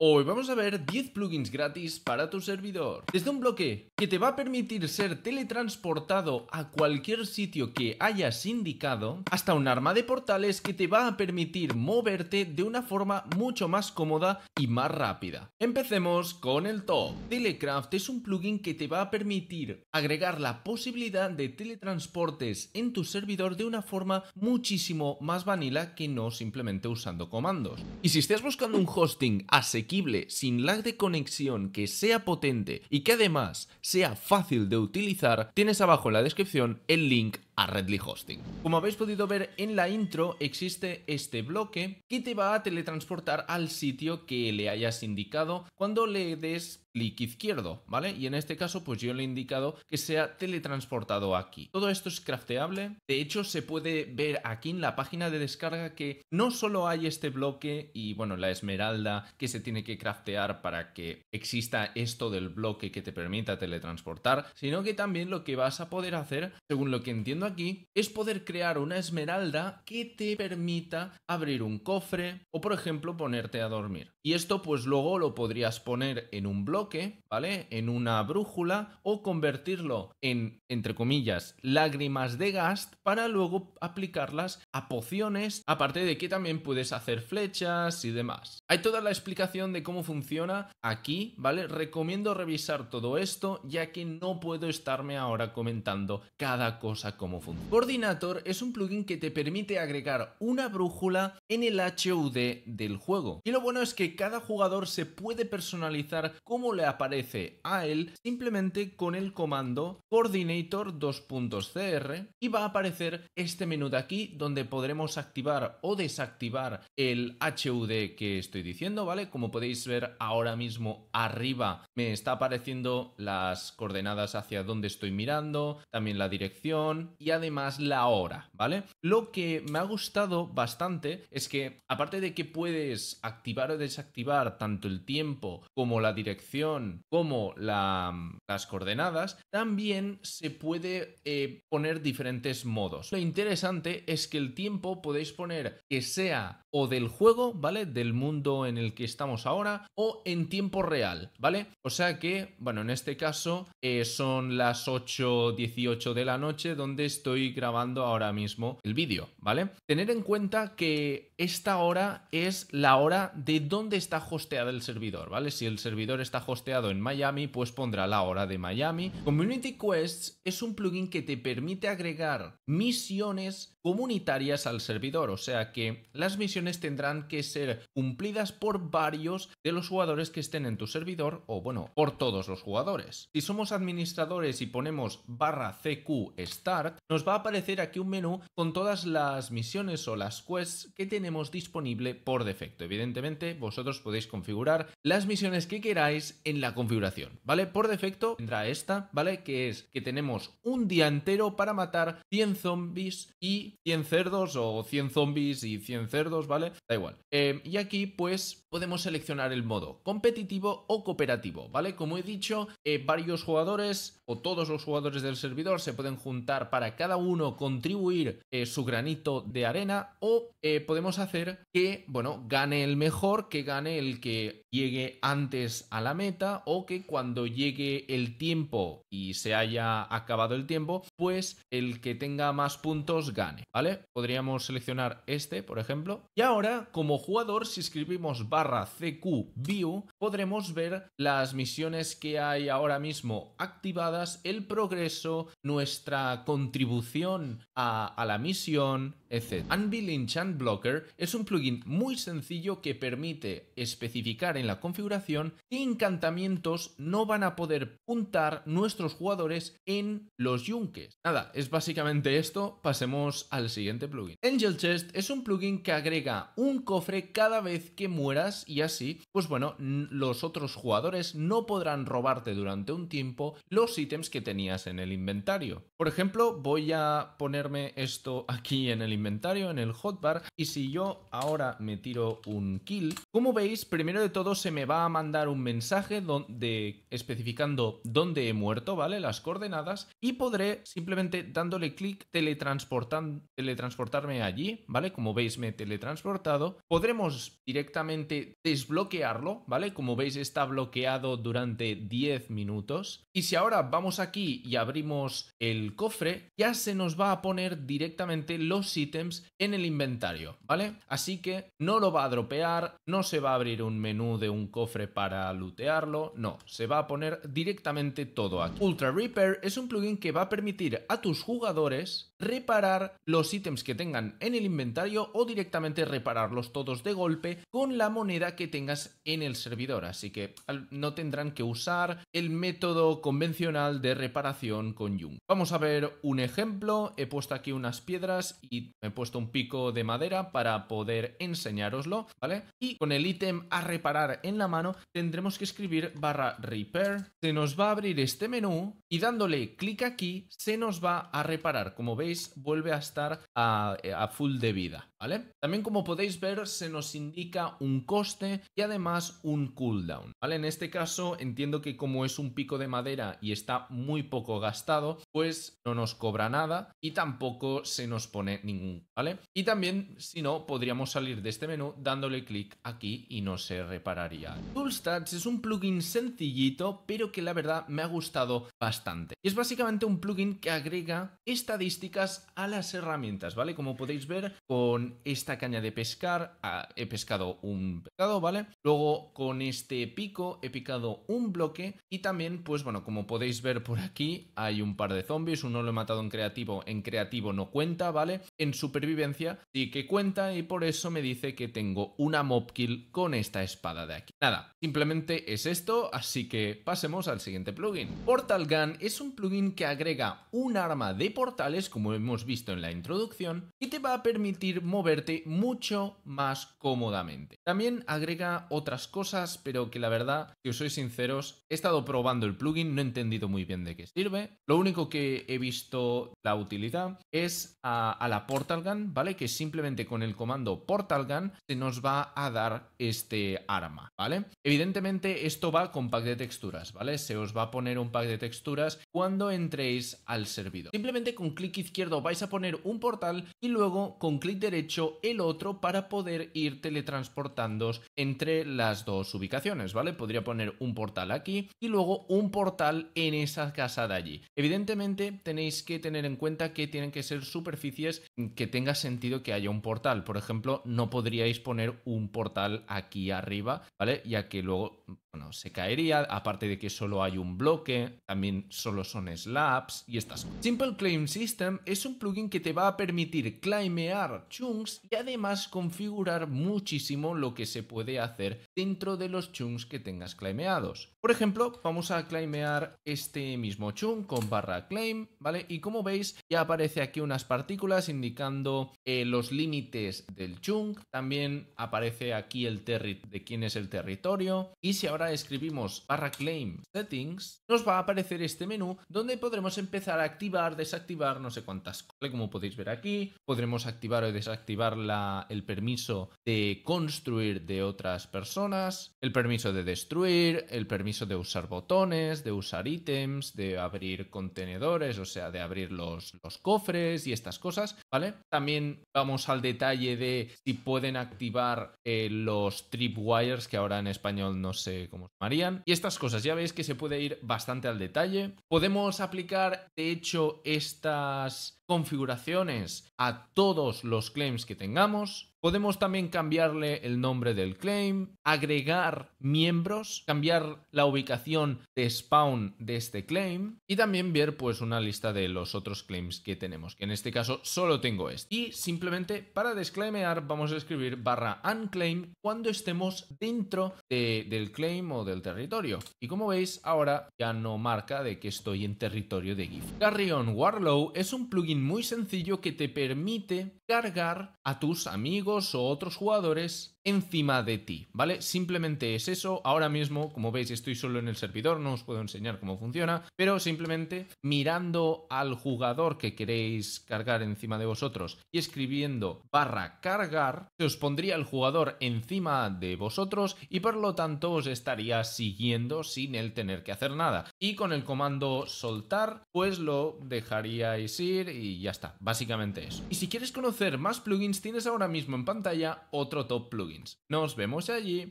Hoy vamos a ver 10 plugins gratis para tu servidor. Desde un bloque que te va a permitir ser teletransportado a cualquier sitio que hayas indicado, hasta un arma de portales que te va a permitir moverte de una forma mucho más cómoda y más rápida. Empecemos con el top. Telecraft es un plugin que te va a permitir agregar la posibilidad de teletransportes en tu servidor de una forma muchísimo más vanilla que no simplemente usando comandos. Y si estás buscando un hosting asequible, sin lag de conexión, que sea potente y que además sea fácil de utilizar, tienes abajo en la descripción el link a Redly Hosting. Como habéis podido ver en la intro, existe este bloque que te va a teletransportar al sitio que le hayas indicado cuando le des clic izquierdo, ¿vale? Y en este caso, pues yo le he indicado que sea teletransportado aquí. Todo esto es crafteable. De hecho, se puede ver aquí en la página de descarga que no solo hay este bloque y, bueno, la esmeralda que se tiene que craftear para que exista esto del bloque que te permita teletransportar, sino que también lo que vas a poder hacer, según lo que entiendo aquí es poder crear una esmeralda que te permita abrir un cofre o por ejemplo ponerte a dormir. Y esto pues luego lo podrías poner en un bloque, ¿vale? En una brújula o convertirlo en, entre comillas, lágrimas de gast para luego aplicarlas a pociones, aparte de que también puedes hacer flechas y demás. Hay toda la explicación de cómo funciona aquí, ¿vale? Recomiendo revisar todo esto ya que no puedo estarme ahora comentando cada cosa como Coordinator es un plugin que te permite agregar una brújula en el HUD del juego. Y lo bueno es que cada jugador se puede personalizar como le aparece a él simplemente con el comando coordinator 2.cr y va a aparecer este menú de aquí donde podremos activar o desactivar el HUD que estoy diciendo, ¿vale? Como podéis ver ahora mismo arriba me está apareciendo las coordenadas hacia donde estoy mirando, también la dirección y además la hora, ¿vale? Lo que me ha gustado bastante es que, aparte de que puedes activar o desactivar tanto el tiempo como la dirección, como las coordenadas, también se puede eh, poner diferentes modos. Lo interesante es que el tiempo podéis poner que sea o del juego, ¿vale? Del mundo en el que estamos ahora, o en tiempo real, ¿vale? O sea que, bueno, en este caso eh, son las 8.18 de la noche, donde estoy grabando ahora mismo el vídeo, ¿vale? Tener en cuenta que esta hora es la hora de dónde está hosteado el servidor, ¿vale? Si el servidor está hosteado en Miami, pues pondrá la hora de Miami. Community Quests es un plugin que te permite agregar misiones comunitarias al servidor, o sea que las misiones tendrán que ser cumplidas por varios de los jugadores que estén en tu servidor o bueno, por todos los jugadores. Si somos administradores y ponemos barra CQ start, nos va a aparecer aquí un menú con todas las misiones o las quests que tenemos disponible por defecto. Evidentemente, vosotros podéis configurar las misiones que queráis en la configuración, ¿vale? Por defecto entra esta, ¿vale? Que es que tenemos un día entero para matar 100 zombies y 100 cerdos o 100 zombies y 100 cerdos, ¿vale? Da igual. Eh, y aquí pues podemos seleccionar el modo competitivo o cooperativo, ¿vale? Como he dicho, eh, varios jugadores o todos los jugadores del servidor se pueden juntar para cada uno contribuir eh, su granito de arena o podemos hacer que, bueno, gane el mejor, que gane el que llegue antes a la meta o que cuando llegue el tiempo y se haya acabado el tiempo, pues el que tenga más puntos gane, ¿vale? Podríamos seleccionar este, por ejemplo. Y ahora, como jugador, si escribimos barra CQ View, podremos ver las misiones que hay ahora mismo activadas, el progreso, nuestra contribución a, la misión, etc. Unbilling Chant Blocker es un plugin muy sencillo que permite especificar en la configuración qué encantamientos no van a poder puntar nuestros jugadores en los yunques. Nada, es básicamente esto, pasemos al siguiente plugin. Angel Chest es un plugin que agrega un cofre cada vez que mueras y así, pues bueno, los otros jugadores no podrán robarte durante un tiempo los ítems que tenías en el inventario. Por ejemplo, voy a ponerme esto aquí en el inventario, en el hotbar, y si yo ahora me tiro un kill, como veis, primero de todo se me va a mandar un mensaje donde, especificando dónde he muerto, ¿vale? Las coordenadas, y podré simplemente dándole clic teletransportarme allí, ¿vale? Como veis me he teletransportado. Podremos directamente desbloquearlo, ¿vale? Como veis está bloqueado durante 10 minutos. Y si ahora vamos aquí y abrimos el cofre, ya se nos va a poner directamente los ítems en el inventario, ¿vale? Así que no lo va a dropear, no se va a abrir un menú de un cofre para lootearlo, no, se va a poner directamente todo aquí. Ultra Repair es un plugin que va a permitir a tus jugadores reparar los ítems que tengan en el inventario o directamente repararlos todos de golpe con la moneda que tengas en el servidor, así que no tendrán que usar el método convencional de reparación con Jung. Vamos a ver un ejemplo, he puesto aquí unas piedras y he puesto un pico de madera para poder enseñároslo, ¿vale? Y con el ítem a reparar en la mano tendremos que escribir barra repair. Se nos va a abrir este menú y dándole clic aquí se nos va a reparar. Como veis, vuelve a estar a full de vida. También como podéis ver se nos indica un coste y además un cooldown, ¿vale? En este caso entiendo que como es un pico de madera y está muy poco gastado, pues no nos cobra nada y tampoco se nos pone ningún, ¿vale? Y también, si no, podríamos salir de este menú dándole clic aquí y no se repararía. Toolstats es un plugin sencillito, pero que la verdad me ha gustado bastante. es básicamente un plugin que agrega estadísticas a las herramientas, ¿vale? Como podéis ver, con esta caña de pescar ah, he pescado un pescado, ¿vale? Luego con este pico he picado un bloque y también, pues bueno, como podéis ver por aquí, hay un par de zombies, uno lo he matado en creativo, en creativo no cuenta, ¿vale? En supervivencia sí que cuenta y por eso me dice que tengo una mob kill con esta espada de aquí. Nada, simplemente es esto, así que pasemos al siguiente plugin. Portal Gun es un plugin que agrega un arma de portales, como hemos visto en la introducción, y te va a permitir verte mucho más cómodamente. También agrega otras cosas, pero que la verdad, que os soy sinceros, he estado probando el plugin, no he entendido muy bien de qué sirve. Lo único que he visto la utilidad es a, la Portal Gun, ¿vale? Que simplemente con el comando Portal Gun se nos va a dar este arma, ¿vale? Evidentemente esto va con pack de texturas, ¿vale? Se os va a poner un pack de texturas cuando entréis al servidor. Simplemente con clic izquierdo vais a poner un portal y luego con clic derecho hecho el otro para poder ir teletransportándos entre las dos ubicaciones, ¿vale? Podría poner un portal aquí y luego un portal en esa casa de allí. Evidentemente tenéis que tener en cuenta que tienen que ser superficies que tenga sentido que haya un portal. Por ejemplo, no podríais poner un portal aquí arriba, ¿vale? Ya que luego, se caería, aparte de que solo hay un bloque, también solo son slabs y estas. Simple Claim System es un plugin que te va a permitir claimear chum, y además configurar muchísimo lo que se puede hacer dentro de los chunks que tengas claimeados. Por ejemplo, vamos a claimear este mismo chunk con barra claim, ¿vale? Y como veis, ya aparece aquí unas partículas indicando eh, los límites del chunk. También aparece aquí el de quién es el territorio. Y si ahora escribimos barra claim settings, nos va a aparecer este menú donde podremos empezar a activar, desactivar, no sé cuántas ¿vale? Como podéis ver aquí, podremos activar o desactivar activar la, el permiso de construir de otras personas, el permiso de destruir, el permiso de usar botones, de usar ítems, de abrir contenedores, o sea, de abrir los, los cofres y estas cosas, ¿vale? También vamos al detalle de si pueden activar eh, los tripwires, que ahora en español no sé cómo se llamarían. Y estas cosas, ya veis que se puede ir bastante al detalle. Podemos aplicar, de hecho, estas configuraciones a todos los claims que tengamos Podemos también cambiarle el nombre del claim, agregar miembros, cambiar la ubicación de spawn de este claim y también ver pues una lista de los otros claims que tenemos, que en este caso solo tengo este. Y simplemente para desclaimear vamos a escribir barra unclaim cuando estemos dentro del claim o del territorio. Y como veis ahora ya no marca de que estoy en territorio de GIF. Carrion Warlow es un plugin muy sencillo que te permite cargar a tus amigos o otros jugadores encima de ti, ¿vale? Simplemente es eso. Ahora mismo, como veis, estoy solo en el servidor, no os puedo enseñar cómo funciona, pero simplemente mirando al jugador que queréis cargar encima de vosotros y escribiendo barra cargar, se os pondría el jugador encima de vosotros y por lo tanto os estaría siguiendo sin él tener que hacer nada. Y con el comando soltar, pues lo dejaríais ir y ya está. Básicamente eso. Y si quieres conocer más plugins, tienes ahora mismo en pantalla otro top plugins. Nos vemos allí.